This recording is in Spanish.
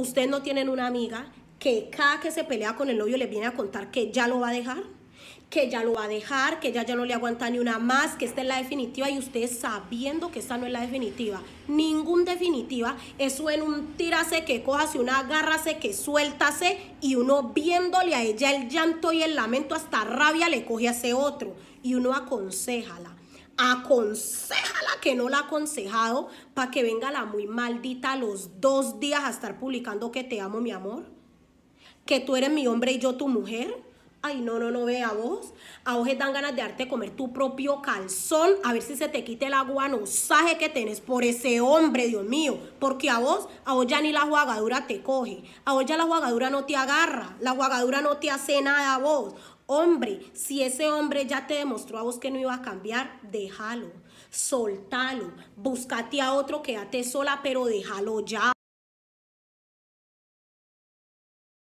ustedes no tienen una amiga que cada que se pelea con el novio le viene a contar que ya lo va a dejar, que ya lo va a dejar, que ya ya no le aguanta ni una más, que esta es la definitiva y ustedes sabiendo que esta no es la definitiva, ningún definitiva, eso en un tírase que cojase, una agárrase que suéltase y uno viéndole a ella el llanto y el lamento hasta rabia le coge a ese otro y uno aconsejala, aconsejala que no la ha aconsejado para que venga la muy maldita los dos días a estar publicando que te amo, mi amor? ¿Que tú eres mi hombre y yo tu mujer? Ay, no, no, no vea vos. A vos dan ganas de darte comer tu propio calzón, a ver si se te quite el agua aguanosaje que tenés por ese hombre, Dios mío. Porque a vos, a vos ya ni la jugadura te coge. A vos ya la jugadura no te agarra. La jugadura no te hace nada a vos. Hombre, si ese hombre ya te demostró a vos que no iba a cambiar, déjalo, soltalo, búscate a otro, quédate sola, pero déjalo ya.